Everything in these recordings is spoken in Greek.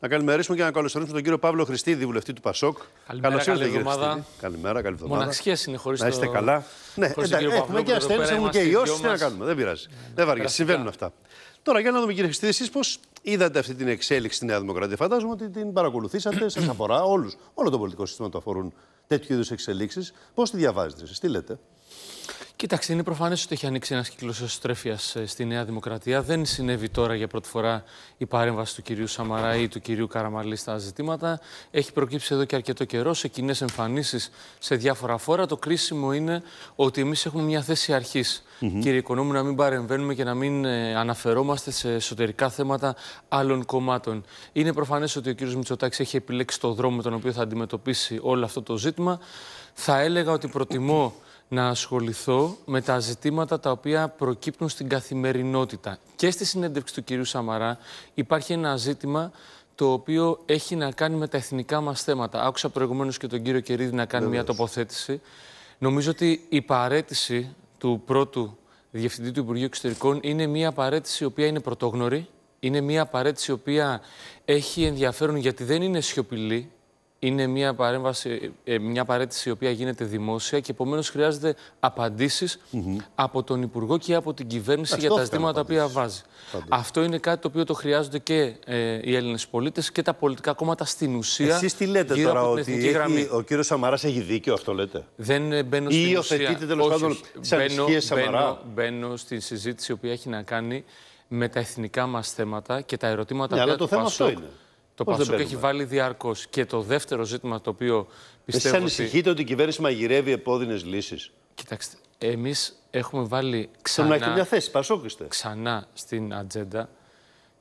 Να καλημερίσουμε και να καλωσορίσουμε τον κύριο Παύλο Χριστίδη, βουλευτή του Πασόκ. Καλώς ήρθατε, κύριε Χριστίδη. Καλημέρα, καλή εβδομάδα. Μοναξιές είναι χωρίς Να είστε καλά. Ναι, εντάξει, έχουμε και ασθένειε, έχουμε και ιός. Τι να κάνουμε, δεν πειράζει. Ναι, δεν βαριέσαι, συμβαίνουν αυτά. Τώρα, για να δούμε, κύριε Χριστίδη, εσείς πώς είδατε αυτή την εξέλιξη στη Νέα Δημοκρατία. Φαντάζομαι ότι την παρακολουθήσατε, σας αφορά όλους. Όλο το πολιτικό σύστημα το αφορούν τέτοιου είδους εξελίξεις. Πώς τη διαβάζετε εσείς, τι λέτε. Κοιτάξτε, είναι προφανές ότι έχει ανοίξει ένας κύκλος εσωστρέφειας ε, στη Νέα Δημοκρατία. Δεν συνέβη τώρα για πρώτη φορά η παρέμβαση του κυρίου Σαμαρά ή του κυρίου Καραμαλή στα ζητήματα. Έχει προκύψει εδώ και αρκετό καιρό σε κοινέ εμφανίσεις σε διάφορα φόρα. Το κρίσιμο είναι ότι εμείς έχουμε μια θέση αρχής, mm-hmm. κύριε Οικονόμου, να μην παρεμβαίνουμε και να μην ε, αναφερόμαστε σε εσωτερικά θέματα άλλων κομμάτων. Είναι προφανές ότι ο κύριος Μητσοτάκης έχει επιλέξει το δρόμο με τον οποίο θα αντιμετωπίσει όλο αυτό το ζήτημα. Θα έλεγα ότι προτιμώ να ασχοληθώ με τα ζητήματα τα οποία προκύπτουν στην καθημερινότητα. Και στη συνέντευξη του κυρίου Σαμαρά υπάρχει ένα ζήτημα το οποίο έχει να κάνει με τα εθνικά μας θέματα. Άκουσα προηγουμένως και τον κύριο Κερίδη να κάνει μια τοποθέτηση. Νομίζω ότι η παρέτηση του πρώτου Διευθυντή του Υπουργείου Εξωτερικών είναι μια παρέτηση η οποία είναι πρωτόγνωρη. Είναι μια παρέτηση η οποία έχει ενδιαφέρον γιατί δεν είναι σιωπηλή, είναι μια, παρέμβαση, ε, μια παρέτηση η οποία γίνεται δημόσια και επομένως χρειάζεται απαντήσεις από τον Υπουργό και από την κυβέρνηση για τα ζητήματα που οποία βάζει. Αυτό είναι κάτι το οποίο το χρειάζονται και ε, οι Έλληνες πολίτες και τα πολιτικά κόμματα στην ουσία. Εσείς τι λέτε τώρα, ότι ο κύριος Σαμαράς έχει δίκιο, αυτό λέτε. Δεν ε, μπαίνω στην Ή υιοθετείτε τέλος πάντων τις ανησυχίε Σαμαρά. Μπαίνω στη συζήτηση η οποία έχει να κάνει με τα εθνικά μας θέματα και τα ερωτήματα ναι, αλλά το θέμα είναι. Το Πασόκ έχει βάλει διαρκώς. Και το δεύτερο ζήτημα το οποίο πιστεύω. Εσείς ανησυχείτε ότι η κυβέρνηση μαγειρεύει επώδυνες λύσεις. Κοιτάξτε, εμείς έχουμε βάλει ξανά. θέση, Ξανά στην ατζέντα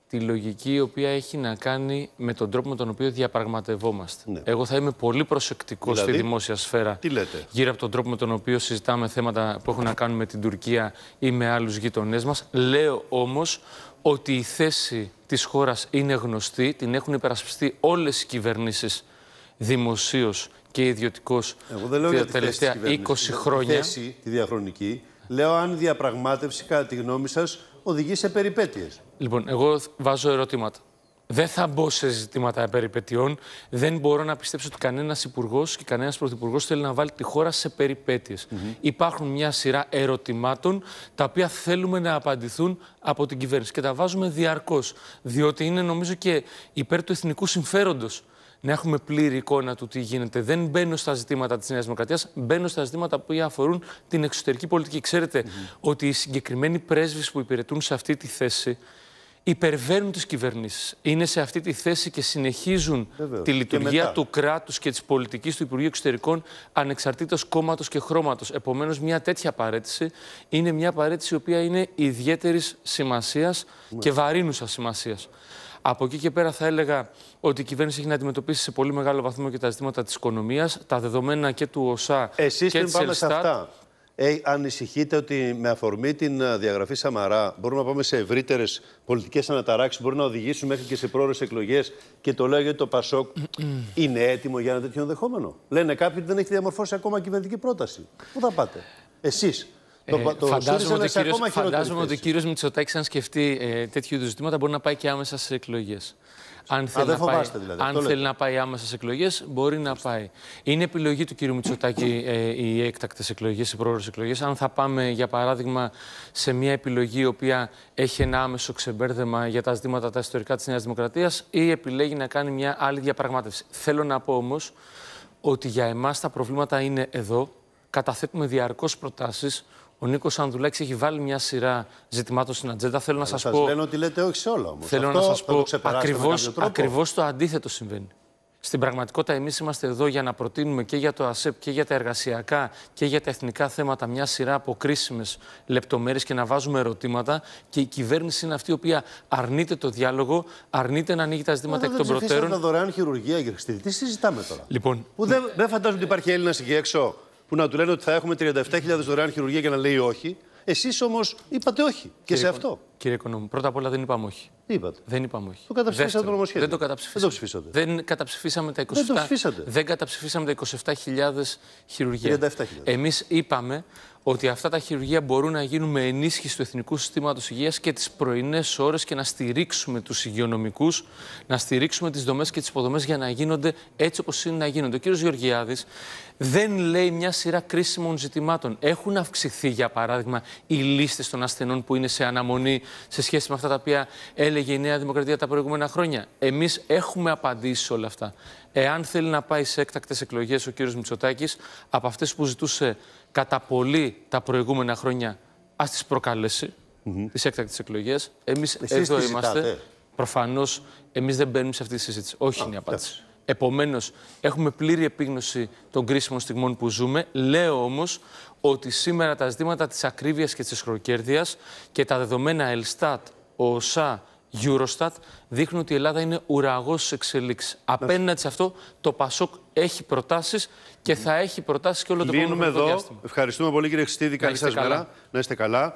τη λογική η οποία έχει να κάνει με τον τρόπο με τον οποίο διαπραγματευόμαστε. Ναι. Εγώ θα είμαι πολύ προσεκτικός στη δηλαδή, δημόσια σφαίρα τι λέτε? γύρω από τον τρόπο με τον οποίο συζητάμε θέματα που έχουν να κάνουν με την Τουρκία ή με άλλους γειτονές μας. Λέω όμως ότι η θέση της χώρας είναι γνωστή, την έχουν υπερασπιστεί όλες οι κυβερνήσεις δημοσίως και ιδιωτικώς τα τελευταία 20 χρόνια. Θέση, τη διαχρονική. Λέω αν διαπραγμάτευση, κατά τη γνώμη σας, οδηγεί σε περιπέτειες. Λοιπόν, εγώ βάζω ερωτήματα. Δεν θα μπω σε ζητήματα περιπετειών. Δεν μπορώ να πιστέψω ότι κανένας υπουργός και κανένας πρωθυπουργός θέλει να βάλει τη χώρα σε περιπέτειες. Υπάρχουν μια σειρά ερωτημάτων τα οποία θέλουμε να απαντηθούν από την κυβέρνηση και τα βάζουμε διαρκώς. Διότι είναι νομίζω και υπέρ του εθνικού συμφέροντος να έχουμε πλήρη εικόνα του τι γίνεται. Δεν μπαίνω στα ζητήματα της Νέας Δημοκρατίας, μπαίνω στα ζητήματα που αφορούν την εξωτερική πολιτική. Ξέρετε ότι οι συγκεκριμένοι πρέσβεις που υπηρετούν σε αυτή τη θέση υπερβαίνουν τις κυβερνήσεις. Είναι σε αυτή τη θέση και συνεχίζουν τη λειτουργία του κράτους και της πολιτικής του Υπουργείου Εξωτερικών ανεξαρτήτως κόμματος και χρώματος. Επομένως, μια τέτοια παρέτηση είναι μια παρέτηση η οποία είναι ιδιαίτερης σημασίας ναι. και βαρύνουσας σημασίας. Από εκεί και πέρα θα έλεγα ότι η κυβέρνηση έχει να αντιμετωπίσει σε πολύ μεγάλο βαθμό και τα ζητήματα της οικονομίας, τα δεδομένα και του ΟΣΑ Εσείς και της Ελστάτ. Ε, ανησυχείτε ότι με αφορμή την ε, διαγραφή Σαμαρά μπορούμε να πάμε σε ευρύτερες πολιτικές αναταράξεις, μπορεί να οδηγήσουν μέχρι και σε πρόορε εκλογές. Και το λέω γιατί το Πασόκ είναι έτοιμο για ένα τέτοιο ενδεχόμενο. Λένε κάποιοι ότι δεν έχει διαμορφώσει ακόμα κυβερνητική πρόταση. Πού θα πάτε, ε, εσείς, ε, φαντάζομαι ότι, κύριος, φαντάζομαι ότι ο κύριος Μητσοτάκη, αν σκεφτεί ε, τέτοιου είδους ζητήματα, μπορεί να πάει και άμεσα σε εκλογές. Αν θέλει, να, πάει, δηλαδή, αν θέλει να πάει άμεσα σε εκλογές, μπορεί να πάει. Είναι επιλογή του κύριου Μητσοτάκη ε, οι έκτακτες εκλογές, οι πρόορες εκλογές. Αν θα πάμε, για παράδειγμα, σε μια επιλογή η οποία έχει ένα άμεσο ξεμπέρδεμα για τα ζητήματα τα ιστορικά της Νέας Δημοκρατίας, ή επιλέγει να κάνει μια άλλη διαπραγμάτευση. Θέλω να πω όμως ότι για εμάς τα προβλήματα είναι εδώ. Καταθέτουμε διαρκώς προτάσεις ο Νίκος Ανδουλάκη έχει βάλει μια σειρά ζητημάτων στην ατζέντα. Θέλω να σα πω. λένε ότι λέτε όχι σε όλα όμως. Θέλω Αυτό να σας πω. Ακριβώ το αντίθετο συμβαίνει. Στην πραγματικότητα, εμείς είμαστε εδώ για να προτείνουμε και για το ΑΣΕΠ και για τα εργασιακά και για τα εθνικά θέματα μια σειρά από κρίσιμες λεπτομέρειες και να βάζουμε ερωτήματα. Και η κυβέρνηση είναι αυτή η οποία αρνείται το διάλογο, αρνείται να ανοίγει τα ζητήματα εκ των προτέρων. Δεν δωρεάν χειρουργία, κύριε Τι συζητάμε τώρα. Λοιπόν, δεν, δεν ότι υπάρχει Έλληνας εκεί έξω που να του λένε ότι θα έχουμε 37.000 δωρεάν χειρουργία και να λέει όχι. Εσείς όμως είπατε όχι και σε αυτό. Κύριε Οικονομού, πρώτα απ' όλα δεν είπαμε όχι. Δεν είπαμε όχι. Το καταψηφίσατε το νομοσχέδιο. Δεν το καταψηφίσατε. Δεν το ψηφίσατε. Δεν καταψηφίσαμε τα 27. Δεν, καταψηφίσαμε τα 27.000 χειρουργεία. Εμείς είπαμε ότι αυτά τα χειρουργεία μπορούν να γίνουν με ενίσχυση του Εθνικού Συστήματος Υγείας και τις πρωινές ώρες και να στηρίξουμε τους υγειονομικούς, να στηρίξουμε τις δομές και τις υποδομές για να γίνονται έτσι όπως είναι να γίνονται. Ο κ. Γεωργιάδης δεν λέει μια σειρά κρίσιμων ζητημάτων. Έχουν αυξηθεί, για παράδειγμα, οι λίστες των ασθενών που είναι σε αναμονή σε σχέση με αυτά τα οποία έλεγε η Νέα Δημοκρατία τα προηγούμενα χρόνια. Εμείς έχουμε απαντήσει σε όλα αυτά. Εάν θέλει να πάει σε έκτακτες εκλογές ο κύριος Μητσοτάκης, από αυτές που ζητούσε κατά πολύ τα προηγούμενα χρόνια, ας τις προκαλέσει mm -hmm. τις έκτακτες εκλογές. Εμείς εδώ είμαστε. Προφανώς εμείς δεν μπαίνουμε σε αυτή τη συζήτηση. Όχι είναι η απάντηση. Επομένως, έχουμε πλήρη επίγνωση των κρίσιμων στιγμών που ζούμε. Λέω όμως ότι σήμερα τα ζητήματα της ακρίβειας και της χροκέρδεια και τα δεδομένα Ελστάτ, ΟΣΑ Eurostat δείχνουν ότι η Ελλάδα είναι ουραγός εξελίξης. Απέναντι σε αυτό, το Πασόκ έχει προτάσεις και θα έχει προτάσεις και όλο το επόμενο Ευχαριστούμε πολύ, κύριε Χριστίδη. Καλή σας μέρα. Να είστε καλά.